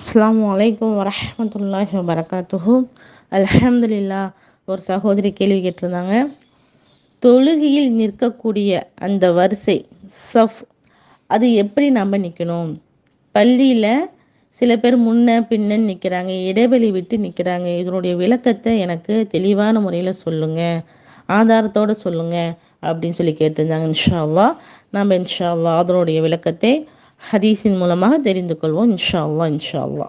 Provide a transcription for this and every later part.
அஸ்லாம் வலைக்கம் வரமத்துல்லாஹி வரகாத்துஹு அலமதுல்லா ஒரு சகோதரி கேள்வி கேட்டிருந்தாங்க தொழுகையில் நிற்கக்கூடிய அந்த வரிசை சஃப் அது எப்படி நம்ம நிற்கணும் பள்ளியில் சில பேர் முன்ன பின்னன்னு நிற்கிறாங்க இடைவெளி விட்டு நிற்கிறாங்க இதனுடைய விளக்கத்தை எனக்கு தெளிவான முறையில் சொல்லுங்கள் ஆதாரத்தோடு சொல்லுங்கள் அப்படின்னு சொல்லி கேட்டிருந்தாங்க இன்ஷா அல்லா நம்ம இன்ஷா அல்லா அதனுடைய விளக்கத்தை ஹதீஸின் மூலமாக தெரிந்து கொள்வோம் இன்ஷா அல்லா இன்ஷா அல்லா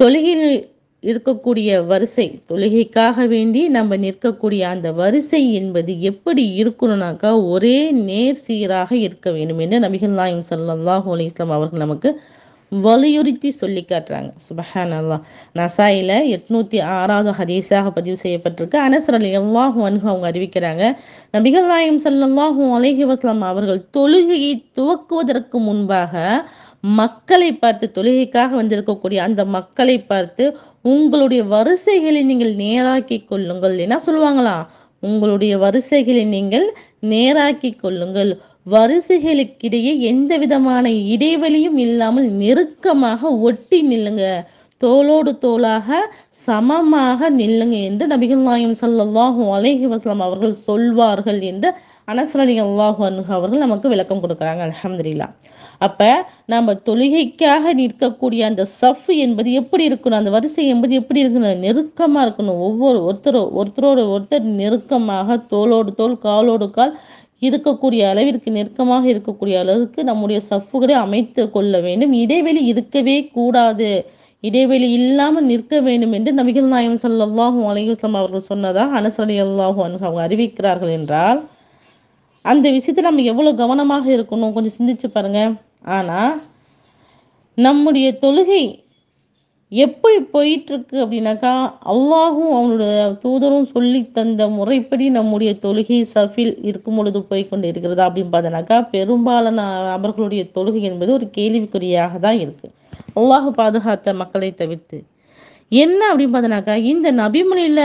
தொழுகையில் இருக்கக்கூடிய வரிசை தொழுகைக்காக வேண்டி நம்ம நிற்கக்கூடிய அந்த வரிசை என்பது எப்படி இருக்கணும்னாக்கா ஒரே நேர் சீராக இருக்க வேண்டும் என்று நபிகள் நாயம் சல்லாஹூ அலி இஸ்லாம் அவர்கள் நமக்கு வலியுறுத்தி சொல்லி காட்டுறாங்க சுபஹான் அல்லா நசாயில் எட்நூற்றி ஆறாவது ஹதீஸாக பதிவு செய்யப்பட்டிருக்கு அனசர் அலி அல்லாஹூ அவங்க அறிவிக்கிறாங்க நபிகள் நாயம் செல்லவாகும் அலஹி வஸ்லாம் அவர்கள் தொழுகையை துவக்குவதற்கு முன்பாக மக்களை பார்த்து தொழுகைக்காக வந்திருக்கக்கூடிய அந்த மக்களை பார்த்து உங்களுடைய வரிசைகளை நீங்கள் நேராக்கி கொள்ளுங்கள் என்ன சொல்லுவாங்களா உங்களுடைய வரிசைகளை நீங்கள் நேராக்கி கொள்ளுங்கள் வரிசைகளுக்கிடையே எந்த விதமான இடைவெளியும் இல்லாமல் நெருக்கமாக ஒட்டி நில்லுங்க தோளோடு தோளாக சமமாக நில்லுங்க என்று நபிகள் நாயம் சல்லாஹூ அலேஹி வஸ்லாம் அவர்கள் சொல்வார்கள் என்று அனசரணி அல்லாஹு அன்ஹு அவர்கள் நமக்கு விளக்கம் கொடுக்குறாங்க அலமதுல்லா அப்போ நம்ம தொழுகைக்காக நிற்கக்கூடிய அந்த சஃப் என்பது எப்படி இருக்கணும் அந்த வரிசை என்பது எப்படி இருக்கணும் நெருக்கமாக இருக்கணும் ஒவ்வொரு ஒருத்தரோ ஒருத்தரோடு ஒருத்தர் நெருக்கமாக தோளோடு தோல் காலோடு கால் இருக்கக்கூடிய அளவிற்கு நெருக்கமாக இருக்கக்கூடிய அளவுக்கு நம்முடைய சஃப்புகளை அமைத்து கொள்ள வேண்டும் இடைவெளி இருக்கவே கூடாது இடைவெளி இல்லாமல் நிற்க வேண்டும் என்று நபிகள் நாயம் சல்லாஹும் அலிகுஸ்லாம் அவர்கள் சொன்னதாக அனுசரணி அல்லாஹும் அனுக அவங்க அறிவிக்கிறார்கள் என்றால் அந்த விஷயத்தில் நம்ம எவ்வளோ கவனமாக இருக்கணும் கொஞ்சம் சிந்திச்சு பாருங்கள் ஆனால் நம்முடைய தொழுகை எப்படி போயிட்டுருக்கு அப்படின்னாக்கா அவ்வாகும் அவனுடைய தூதரும் சொல்லி தந்த முறைப்படி நம்முடைய தொழுகை சஃபில் இருக்கும் பொழுது கொண்டு இருக்கிறதா அப்படின்னு பார்த்தனாக்கா பெரும்பாலான நபர்களுடைய தொழுகை என்பது ஒரு கேள்விக்குறியாக தான் இருக்குது அவ்வாக பாதுகாத்த மக்களை தவிர்த்து என்ன அப்படின்னு பார்த்தோன்னாக்கா இந்த நபிமொழியில்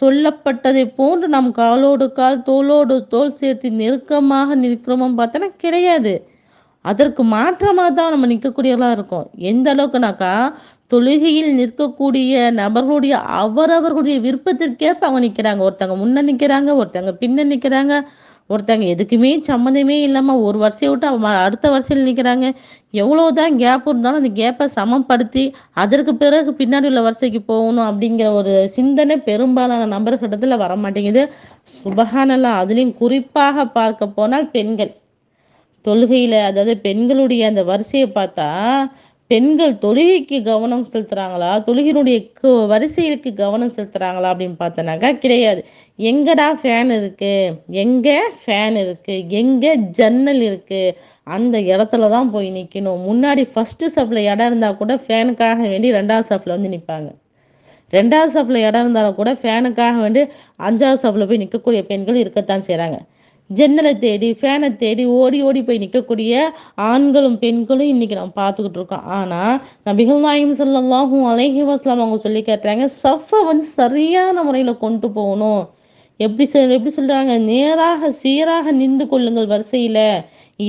சொல்லப்பட்டதை போன்று நம் காலோடு கால் தோளோடு தோல் சேர்த்து நெருக்கமாக நிற்கிறோமோ பார்த்தோன்னா கிடையாது அதற்கு மாற்றமாக தான் நம்ம நிற்கக்கூடியவர்களாக இருக்கும் எந்த அளவுக்குனாக்கா தொழுகையில் நிற்கக்கூடிய நபர்களுடைய அவரவர்களுடைய விருப்பத்திற்கேற்ப அவங்க நிற்கிறாங்க ஒருத்தங்க முன்னே நிற்கிறாங்க ஒருத்தங்க பின்ன நிற்கிறாங்க ஒருத்தங்க எதுக்குமே சம்மந்தமே இல்லாமல் ஒரு வரிசையை விட்டு அவங்க அடுத்த வரிசையில் நிற்கிறாங்க எவ்வளோ தான் கேப் இருந்தாலும் அந்த கேப்பை சமப்படுத்தி அதற்கு பிறகு பின்னாடி உள்ள வரிசைக்கு போகணும் அப்படிங்கிற ஒரு சிந்தனை பெரும்பாலான நபர்களிடத்தில் மாட்டேங்குது சுபகானலாம் அதுலேயும் குறிப்பாக பார்க்க போனால் பெண்கள் தொழுகையில் அதாவது பெண்களுடைய அந்த வரிசையை பார்த்தா பெண்கள் தொழுகைக்கு கவனம் செலுத்துகிறாங்களா தொழுகையினுடைய வரிசைகளுக்கு கவனம் செலுத்துகிறாங்களா அப்படின்னு பார்த்தோன்னாக்கா கிடையாது எங்கடா ஃபேன் இருக்குது எங்கே ஃபேன் இருக்குது எங்கே ஜன்னல் இருக்குது அந்த இடத்துல தான் போய் நிற்கணும் முன்னாடி ஃபஸ்ட்டு சப்பில் இடம் இருந்தால் கூட ஃபேனுக்காக வேண்டி ரெண்டாவது சப்பில் வந்து நிற்பாங்க ரெண்டாவது சப்பில் இடம் இருந்தாலும் கூட ஃபேனுக்காக வேண்டி அஞ்சாவது சப்பில் போய் நிற்கக்கூடிய பெண்கள் இருக்கத்தான் செய்கிறாங்க ஜன்னலை தேடி ஃபேனை தேடி ஓடி ஓடி போய் நிற்கக்கூடிய ஆண்களும் பெண்களும் இன்றைக்கி நம்ம பார்த்துக்கிட்டு இருக்கோம் ஆனால் நபிகள் நாயம் சொல்லலாகும் அலைஹி வஸ்லாம் அவங்க சொல்லி கேட்டாங்க சஃபை வந்து சரியான முறையில் கொண்டு போகணும் எப்படி சொல் எப்படி சொல்கிறாங்க நேராக சீராக நின்று கொள்ளுங்கள் வரிசையில்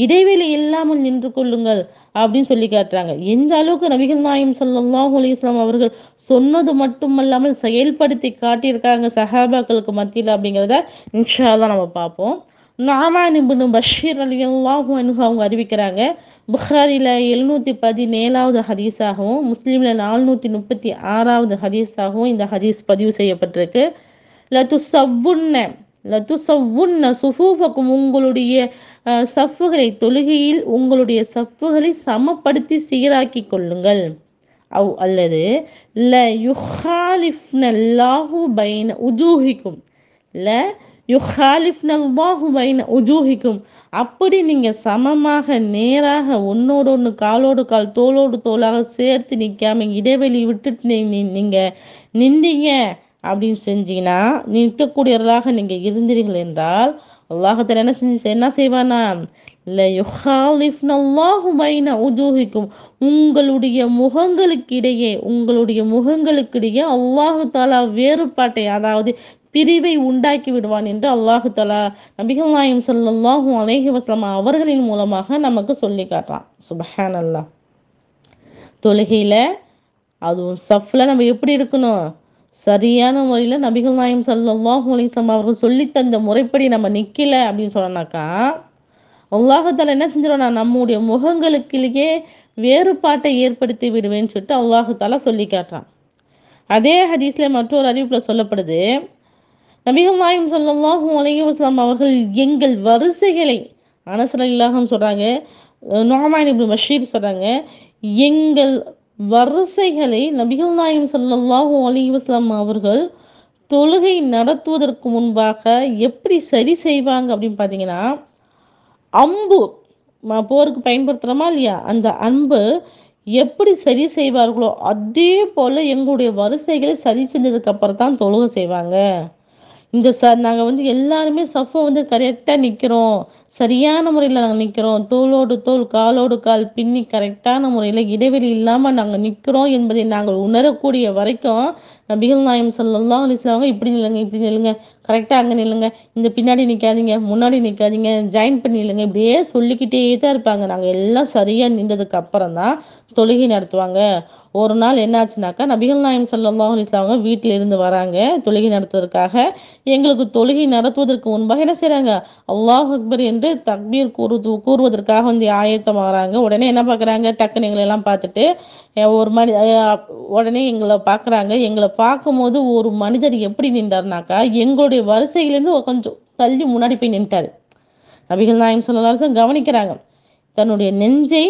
இடைவெளி இல்லாமல் நின்று கொள்ளுங்கள் அப்படின்னு சொல்லி காட்டுறாங்க எந்த அளவுக்கு நபிகள் நாயம் சல்லாஹூ அலி இஸ்லாம் அவர்கள் சொன்னது மட்டுமல்லாமல் செயல்படுத்தி காட்டியிருக்காங்க சஹாபாக்களுக்கு மத்தியில் அப்படிங்கிறத இன்ஷால்லாம் நம்ம பார்ப்போம் நாமான் இபின் பஷீர் அலி எல்லாகும் அனுகு அவங்க அறிவிக்கிறாங்க புகாரில் எழுநூற்றி பதினேழாவது ஹதீஸாகவும் முஸ்லீமில் நானூற்றி முப்பத்தி ஆறாவது ஹதீஸாகவும் இந்த ஹதீஸ் பதிவு செய்யப்பட்டிருக்கு லத்து சவ்வுன்ன லத்து சவ்வுன்ன சுஃபூஃபக்கும் உங்களுடைய சஃப்புகளை தொழுகையில் உங்களுடைய சஃப்புகளை சமப்படுத்தி சீராக்கி கொள்ளுங்கள் அவ் அல்லது ல யுஹாலிஃப்ன லாஹு பைன உஜூஹிக்கும் ல உஜூஹிக்கும் அப்படி நீங்க சமமாக நேராக ஒன்னோடு ஒன்று காலோடு கால் தோளோடு தோளாக சேர்த்து நிற்காம இடைவெளி விட்டுட்டு நீங்க நின்றீங்க அப்படின்னு செஞ்சீங்கன்னா நிற்கக்கூடியவர்களாக நீங்க இருந்தீர்கள் என்றால் அல்லாஹத்தில் என்ன செஞ்சு என்ன செய்வானா இல்லை யுஹாலிஃப்னல்லாஹுமைன உஜூஹிக்கும் உங்களுடைய முகங்களுக்கு இடையே உங்களுடைய முகங்களுக்கு இடையே அல்லாஹு தாலா வேறுபாட்டை அதாவது பிரிவை உண்டாக்கி விடுவான் என்று அல்லாஹு தலா நபிகள் நாயம் சல்லாஹூ அலேஹி வஸ்லாமா அவர்களின் மூலமாக நமக்கு சொல்லி காட்டுறான் சுபஹான் அல்லா தொழுகையில் அதுவும் சஃப்ல நம்ம எப்படி இருக்கணும் சரியான முறையில் நபிகள் நாயம் சல்லாஹூ இஸ்லாம் அவர்கள் தந்த முறைப்படி நம்ம நிற்கல அப்படின்னு சொன்னாக்கா அல்லாஹால என்ன செஞ்சிருவானா நம்முடைய முகங்களுக்கிலேயே வேறுபாட்டை ஏற்படுத்தி விடுவேன்னு சொல்லிட்டு அல்லாஹால சொல்லி காட்டுறான் அதே ஹதீஸில் மற்றொரு அறிவிப்பில் சொல்லப்படுது நபிகள் நாயம் சொல்லல்லாஹும் வஸ்லாம் அவர்கள் எங்கள் வரிசைகளை அனசர இல்லாகம் சொல்கிறாங்க நோமாயின் இப்படி பஷீர் சொல்கிறாங்க எங்கள் வரிசைகளை நபிகள் நாயம் சொல்லல்லாஹும் வஸ்லாம் அவர்கள் தொழுகை நடத்துவதற்கு முன்பாக எப்படி சரி செய்வாங்க அப்படின்னு பார்த்தீங்கன்னா அம்பு போருக்கு பயன்படுத்துகிறோமா இல்லையா அந்த அன்பு எப்படி சரி செய்வார்களோ அதே போல் எங்களுடைய வரிசைகளை சரி செஞ்சதுக்கப்புறம் தான் தொழுகை செய்வாங்க இந்த சார் நாங்கள் வந்து எல்லாருமே சஃபோ வந்து கரெக்டாக நிற்கிறோம் சரியான முறையில் நாங்கள் நிற்கிறோம் தோளோடு தோல் காலோடு கால் பின்னி கரெக்டான முறையில் இடைவெளி இல்லாமல் நாங்கள் நிற்கிறோம் என்பதை நாங்கள் உணரக்கூடிய வரைக்கும் நபிகள் நாயம் சொல்லலாம் அலிஸ்லாங்க இப்படி நில்லுங்க இப்படி நில்லுங்க கரெக்டாக அங்கே நில்லுங்க இந்த பின்னாடி நிற்காதீங்க முன்னாடி நிற்காதீங்க ஜாயின் பண்ணி நில்லுங்க இப்படியே சொல்லிக்கிட்டே தான் இருப்பாங்க நாங்கள் எல்லாம் சரியாக நின்றதுக்கு அப்புறம் தான் தொழுகை நடத்துவாங்க ஒரு நாள் என்னாச்சுனாக்கா நபிகள் நாயம் சல்லா அவங்க வீட்டில் இருந்து வராங்க தொழுகை நடத்துவதற்காக எங்களுக்கு தொழுகை நடத்துவதற்கு முன்பாக என்ன செய்கிறாங்க அல்லாஹ் அக்பர் என்று தக்பீர் கூறு கூறுவதற்காக வந்து ஆயத்தம் வராங்க உடனே என்ன பார்க்குறாங்க டக்குன்னு எங்களை எல்லாம் பார்த்துட்டு ஒரு மணி உடனே எங்களை பார்க்குறாங்க எங்களை பார்க்கும்போது ஒரு மனிதர் எப்படி நின்றார்னாக்கா எங்களுடைய வரிசையிலேருந்து கொஞ்சம் தள்ளி முன்னாடி போய் நின்ட்டார் நபிகள் நாயம் சொல்லலாம் கவனிக்கிறாங்க தன்னுடைய நெஞ்சை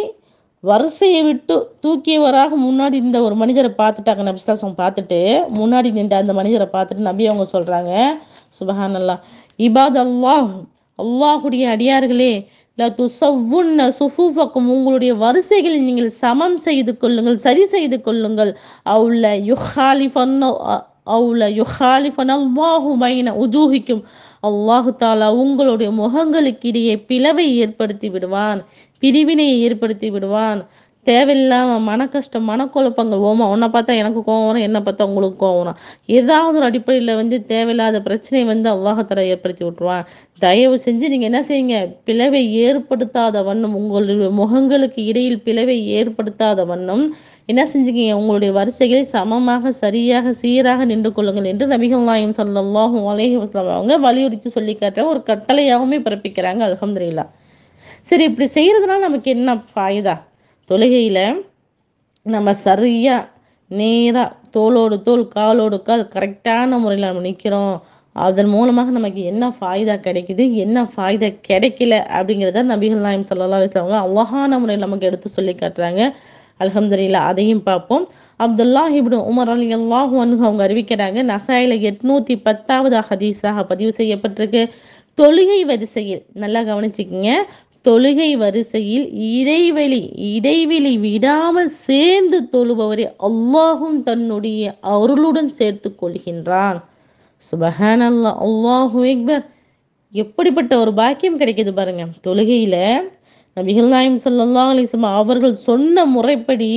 வரிசையை விட்டு தூக்கியவராக முன்னாடி இருந்த ஒரு மனிதரை பார்த்துட்டாங்க நபிசாசம் பார்த்துட்டு முன்னாடி நின்ற அந்த மனிதரை பார்த்துட்டு நபி அவங்க சொல்கிறாங்க சுபஹான் அல்லா இபாத் அல்லாஹ் அல்லாஹுடைய அடியார்களே லதுசவ்வுன்ன சுஃபூஃபக்கும் உங்களுடைய வரிசைகளை நீங்கள் சமம் செய்து கொள்ளுங்கள் சரி செய்து கொள்ளுங்கள் அவுல யுஹாலிஃபன் அவுல யுஹாலிஃபன் அவ்வாஹு மைன உஜூஹிக்கும் தாலா உங்களுடைய முகங்களுக்கு இடையே பிளவை ஏற்படுத்தி விடுவான் பிரிவினையை ஏற்படுத்தி விடுவான் தேவையில்லாம மன கஷ்டம் மனக்குழப்பங்கள் ஓமா உன்னை பார்த்தா எனக்கு கோவம் என்ன பார்த்தா உங்களுக்கு கோவம் ஏதாவது ஒரு அடிப்படையில் வந்து தேவையில்லாத பிரச்சனையை வந்து அவ்வாகத்தில் ஏற்படுத்தி விட்டுருவான் தயவு செஞ்சு நீங்கள் என்ன செய்யுங்க பிளவை ஏற்படுத்தாத வண்ணம் உங்களுடைய முகங்களுக்கு இடையில் பிளவை ஏற்படுத்தாத வண்ணம் என்ன செஞ்சுக்கீங்க உங்களுடைய வரிசைகளை சமமாக சரியாக சீராக நின்று கொள்ளுங்கள் என்று நபிகள் நாயம் சொல்லும் அலேஹி வஸ்லாம் அவங்க வலியுறுத்தி சொல்லி காட்டுற ஒரு கட்டளையாகவுமே பிறப்பிக்கிறாங்க அலமதுல்லா சரி இப்படி செய்கிறதுனால நமக்கு என்ன ஃபாயுதா தொழுகையில் நம்ம சரியாக நேராக தோளோடு தோல் காலோடு கால் கரெக்டான முறையில் நம்ம நிற்கிறோம் அதன் மூலமாக நமக்கு என்ன ஃபாய்தா கிடைக்குது என்ன ஃபாய்தா கிடைக்கல அப்படிங்கிறத நபிகள் நாயம் சல்லா அலிஸ்லாமங்க அவ்வகான முறையில் நமக்கு எடுத்து சொல்லி காட்டுறாங்க அலமதுல்லா அதையும் பார்ப்போம் அப்துல்லா இப்படி உமர் அலி அல்லாஹ் அவங்க அறிவிக்கிறாங்க நசாயில் எட்நூற்றி பத்தாவது ஹதீஸாக பதிவு செய்யப்பட்டிருக்கு தொழுகை வரிசையில் நல்லா கவனிச்சிக்கிங்க தொழுகை வரிசையில் இடைவெளி இடைவெளி விடாமல் சேர்ந்து தொழுபவரை அல்லாஹும் தன்னுடைய அருளுடன் சேர்த்து கொள்கின்றான் சுபஹான் அல்லா அல்லாஹூ எப்படிப்பட்ட ஒரு பாக்கியம் கிடைக்கிது பாருங்க தொழுகையில் நபிகள் நாயம் சொல்லலாம் அலிஸ்மா அவர்கள் சொன்ன முறைப்படி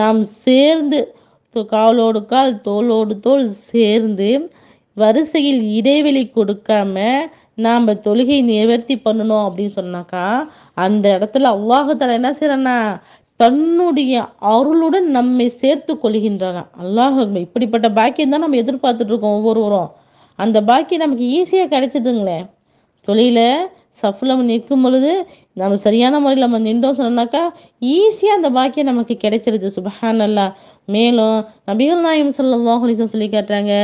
நாம் சேர்ந்து காலோடு கால் தோளோடு தோல் சேர்ந்து வரிசையில் இடைவெளி கொடுக்காம நாம் தொழுகை நிவர்த்தி பண்ணணும் அப்படின்னு சொன்னாக்கா அந்த இடத்துல அவ்வாகத்தில் என்ன செய்கிறேன்னா தன்னுடைய அருளுடன் நம்மை சேர்த்து கொள்கின்றாங்க அல்லாஹ் இப்படிப்பட்ட பாக்கியம் தான் நம்ம எதிர்பார்த்துட்டு இருக்கோம் ஒவ்வொருவரும் அந்த பாக்கியம் நமக்கு ஈஸியாக கிடைச்சதுங்களே தொழில சஃபலம் நிற்கும் பொழுது நம்ம சரியான முறையில் நம்ம நின்றோம் சொன்னாக்கா ஈஸியாக அந்த பாக்கியம் நமக்கு கிடைச்சிருது சுபஹான் அல்லா மேலும் நபிகள் நாயம் சொல்லுவோம் சொல்லி காட்டுறாங்க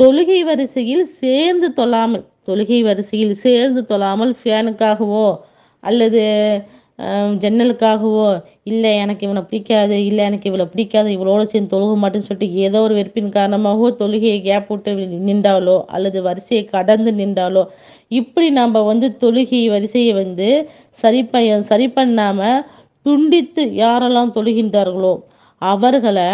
தொழுகை வரிசையில் சேர்ந்து தொல்லாமல் தொழுகை வரிசையில் சேர்ந்து தொழாமல் ஃபேனுக்காகவோ அல்லது ஜன்னலுக்காகவோ இல்லை எனக்கு இவனை பிடிக்காது இல்லை எனக்கு இவ்வளோ பிடிக்காது இவ்வளோட சேர்ந்து தொழுக மாட்டேன்னு சொல்லிட்டு ஏதோ ஒரு வெறுப்பின் காரணமாகவோ தொழுகையை கேப் விட்டு நின்றாலோ அல்லது வரிசையை கடந்து நின்றாலோ இப்படி நம்ம வந்து தொழுகை வரிசையை வந்து சரி ப சரி பண்ணாமல் துண்டித்து யாரெல்லாம் தொழுகின்றார்களோ அவர்களை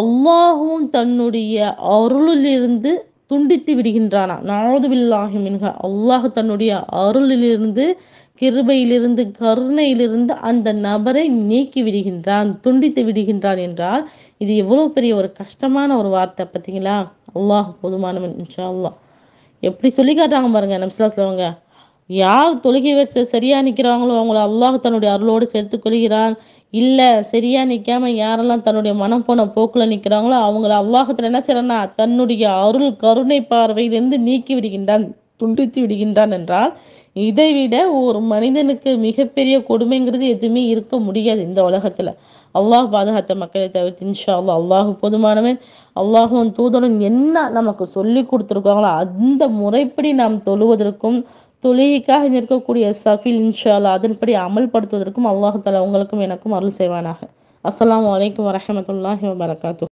அவ்வாகவும் தன்னுடைய அருளிலிருந்து துண்டித்து விடுகின்றானா நாதுபில்லாஹி மின்க அல்லாஹ் தன்னுடைய அருளிலிருந்து கிருபையிலிருந்து கருணையிலிருந்து அந்த நபரை நீக்கி விடுகின்றான் துண்டித்து விடுகின்றான் என்றால் இது எவ்வளவு பெரிய ஒரு கஷ்டமான ஒரு வார்த்தை பார்த்தீங்களா அல்லாஹ் போதுமானவன் இன்ஷா அல்லாஹ் எப்படி சொல்லி காட்டுறாங்க பாருங்க சொல்லுவாங்க யார் தொழுகை சரியாக நிற்கிறாங்களோ அவங்கள அல்லாஹ் தன்னுடைய அருளோடு சேர்த்து கொள்கிறான் இல்லை சரியாக நிற்காம யாரெல்லாம் தன்னுடைய மனம் போன போக்கில் நிற்கிறாங்களோ அவங்கள அல்லாஹத்தில் என்ன செய்யறனா தன்னுடைய அருள் கருணை பார்வையிலிருந்து நீக்கி விடுகின்றான் துண்டித்து விடுகின்றான் என்றால் இதைவிட ஒரு மனிதனுக்கு மிகப்பெரிய கொடுமைங்கிறது எதுவுமே இருக்க முடியாது இந்த உலகத்தில் அல்லாஹ் பாதுகாத்த மக்களை தவிர்த்து இன்ஷா அல்லா அல்லாஹு போதுமானவன் அல்லாஹும் தூதரும் என்ன நமக்கு சொல்லி கொடுத்துருக்காங்களோ அந்த முறைப்படி நாம் தொழுவதற்கும் தொழுகைக்காக நிற்கக்கூடிய சஃபில் இன்ஷால்லா அதன்படி அமல்படுத்துவதற்கும் அல்லாஹால உங்களுக்கும் எனக்கும் அருள் செய்வானாக அஸ்லாம் வலைக்கம் வரமத்துல்லாஹி வரகாத்து